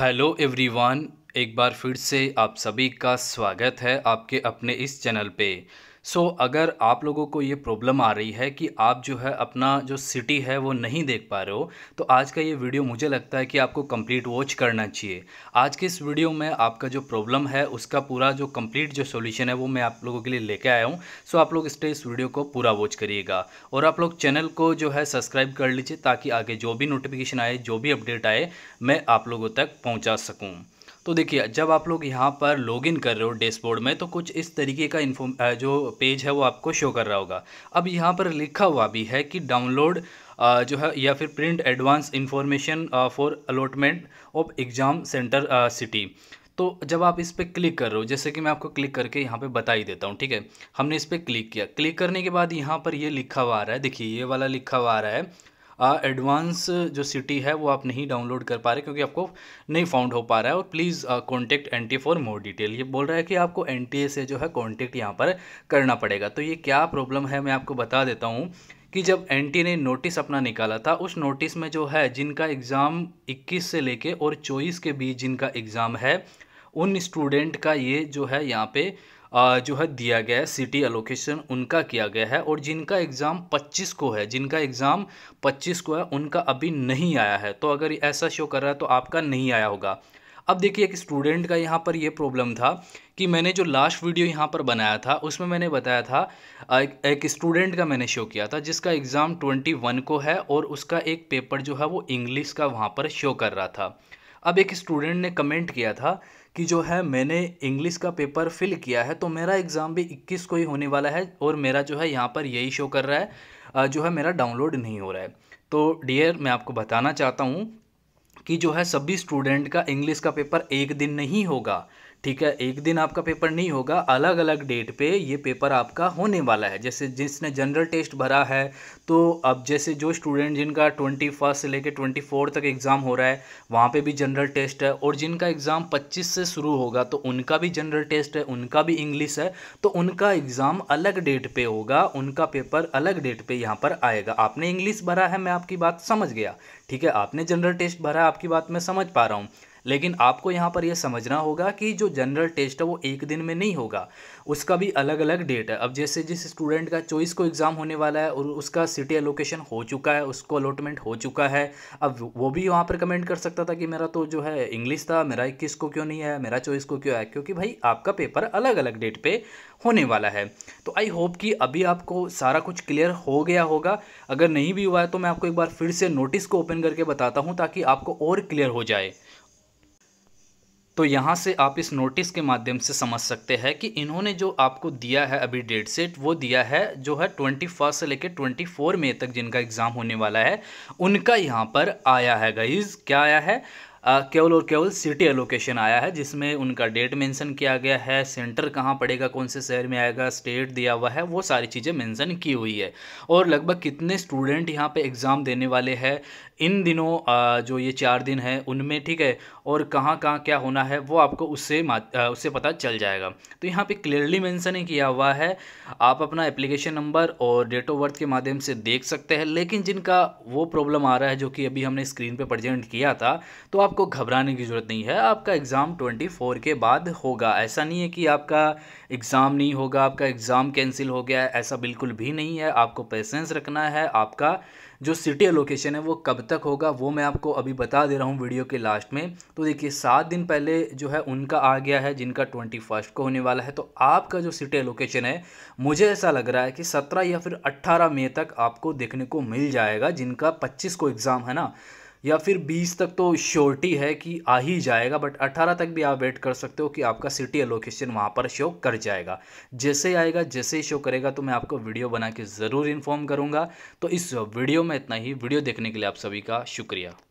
hello everyone एक बार फिर से आप सभी का स्वागत है आपके अपने इस चैनल पे सो so, अगर आप लोगों को ये प्रॉब्लम आ रही है कि आप जो है अपना जो सिटी है वो नहीं देख पा रहे हो तो आज का ये वीडियो मुझे लगता है कि आपको कंप्लीट वॉच करना चाहिए आज के इस वीडियो में आपका जो प्रॉब्लम है उसका पूरा जो कंप्लीट जो सोल्यूशन है वो मैं आप लोगों के लिए लेके आया हूँ सो so, आप लोग इसलिए इस वीडियो को पूरा वॉच करिएगा और आप लोग चैनल को जो है सब्सक्राइब कर लीजिए ताकि आगे जो भी नोटिफिकेशन आए जो भी अपडेट आए मैं आप लोगों तक पहुँचा सकूँ तो देखिए जब आप लोग यहाँ पर लॉगिन कर रहे हो डैशबोर्ड में तो कुछ इस तरीके का इन्फॉर्म जो पेज है वो आपको शो कर रहा होगा अब यहाँ पर लिखा हुआ भी है कि डाउनलोड जो है या फिर print advance information for allotment of exam centre city तो जब आप इस पर क्लिक कर रहे हो जैसे कि मैं आपको क्लिक करके यहाँ पे बता ही देता हूँ ठीक है हमने इस पर क्लिक किया क्लिक करने के बाद यहाँ पर ये लिखा हुआ आ रहा है देखिए ये वाला लिखा हुआ आ रहा है एडवांस जो सिटी है वो आप नहीं डाउनलोड कर पा रहे क्योंकि आपको नहीं फाउंड हो पा रहा है और please contact N T for more detail ये बोल रहा है कि आपको एन टी ए से जो है कॉन्टैक्ट यहाँ पर करना पड़ेगा तो ये क्या प्रॉब्लम है मैं आपको बता देता हूँ कि जब एन ने नोटिस अपना निकाला था उस नोटिस में जो है जिनका एग्ज़ाम 21 से लेके और 24 के बीच जिनका एग्ज़ाम है उन स्टूडेंट का ये जो है यहाँ पे जो है दिया गया है सिटी एलोकेशन उनका किया गया है और जिनका एग्ज़ाम 25 को है जिनका एग्ज़ाम 25 को है उनका अभी नहीं आया है तो अगर ऐसा शो कर रहा है तो आपका नहीं आया होगा अब देखिए एक स्टूडेंट का यहाँ पर यह प्रॉब्लम था कि मैंने जो लास्ट वीडियो यहाँ पर बनाया था उसमें मैंने बताया था एक स्टूडेंट का मैंने शो किया था जिसका एग्ज़ाम ट्वेंटी वन को है और उसका एक पेपर जो है वो इंग्लिश का वहाँ पर शो कर रहा था अब एक स्टूडेंट ने कमेंट किया था कि जो है मैंने इंग्लिश का पेपर फिल किया है तो मेरा एग्ज़ाम भी इक्कीस को ही होने वाला है और मेरा जो है यहाँ पर यही शो कर रहा है जो है मेरा डाउनलोड नहीं हो रहा है तो डियर मैं आपको बताना चाहता हूँ कि जो है सभी स्टूडेंट का इंग्लिश का पेपर एक दिन नहीं होगा ठीक है एक दिन आपका पेपर नहीं होगा अलग अलग डेट पे ये पेपर आपका होने वाला है जैसे जिसने जनरल टेस्ट भरा है तो अब जैसे जो स्टूडेंट जिनका ट्वेंटी फर्स्ट से लेकर ट्वेंटी फोर तक एग्ज़ाम हो रहा है वहाँ पे भी जनरल टेस्ट है और जिनका एग्ज़ाम पच्चीस से शुरू होगा तो उनका भी जनरल टेस्ट है उनका भी इंग्लिश है तो उनका एग्ज़ाम अलग डेट पर होगा उनका पेपर अलग डेट पर यहाँ पर आएगा आपने इंग्लिश भरा है मैं आपकी बात समझ गया ठीक है आपने जनरल टेस्ट भरा आपकी बात मैं समझ पा रहा हूँ लेकिन आपको यहाँ पर यह समझना होगा कि जो जनरल टेस्ट है वो एक दिन में नहीं होगा उसका भी अलग अलग डेट है अब जैसे जिस स्टूडेंट का चॉइस को एग्ज़ाम होने वाला है और उसका सिटी एलोकेशन हो चुका है उसको अलॉटमेंट हो चुका है अब वो भी वहाँ पर कमेंट कर सकता था कि मेरा तो जो है इंग्लिश था मेरा इक्कीस को क्यों नहीं है मेरा चॉइस को क्यों है क्योंकि भाई आपका पेपर अलग अलग डेट पर होने वाला है तो आई होप कि अभी आपको सारा कुछ क्लियर हो गया होगा अगर नहीं भी हुआ है तो मैं आपको एक बार फिर से नोटिस को ओपन करके बताता हूँ ताकि आपको और क्लियर हो जाए तो यहाँ से आप इस नोटिस के माध्यम से समझ सकते हैं कि इन्होंने जो आपको दिया है अभी डेट सेट वो दिया है जो है ट्वेंटी फर्स्ट से लेकर ट्वेंटी फोर मई तक जिनका एग्ज़ाम होने वाला है उनका यहाँ पर आया है गाइज क्या आया है केवल और केवल सिटी एलोकेशन आया है जिसमें उनका डेट मेंशन किया गया है सेंटर कहाँ पड़ेगा कौन से शहर में आएगा स्टेट दिया हुआ है वो सारी चीज़ें मेंशन की हुई है और लगभग कितने स्टूडेंट यहाँ पे एग्ज़ाम देने वाले हैं इन दिनों जो ये चार दिन है उनमें ठीक है और कहाँ कहाँ क्या होना है वो आपको उससे उससे पता चल जाएगा तो यहाँ पर क्लियरली मैंसन किया हुआ है आप अपना एप्लीकेशन नंबर और डेट ऑफ बर्थ के माध्यम से देख सकते हैं लेकिन जिनका वो प्रॉब्लम आ रहा है जो कि अभी हमने स्क्रीन पर प्रजेंट किया था तो आप आपको घबराने की ज़रूरत नहीं है आपका एग्ज़ाम 24 के बाद होगा ऐसा नहीं है कि आपका एग्ज़ाम नहीं होगा आपका एग्ज़ाम कैंसिल हो गया ऐसा बिल्कुल भी नहीं है आपको पेशेंस रखना है आपका जो सिटी एलोकेशन है वो कब तक होगा वो मैं आपको अभी बता दे रहा हूँ वीडियो के लास्ट में तो देखिए सात दिन पहले जो है उनका आ गया है जिनका ट्वेंटी फर्स्ट को होने वाला है तो आपका जो सिटी एलोकेशन है मुझे ऐसा लग रहा है कि सत्रह या फिर अट्ठारह मई तक आपको देखने को मिल जाएगा जिनका पच्चीस को एग्ज़ाम है ना या फिर 20 तक तो श्योरिटी है कि आ ही जाएगा बट 18 तक भी आप वेट कर सकते हो कि आपका सिटी एलोकेशन वहाँ पर शो कर जाएगा जैसे आएगा जैसे ही शो करेगा तो मैं आपको वीडियो बना के ज़रूर इन्फॉर्म करूँगा तो इस वीडियो में इतना ही वीडियो देखने के लिए आप सभी का शुक्रिया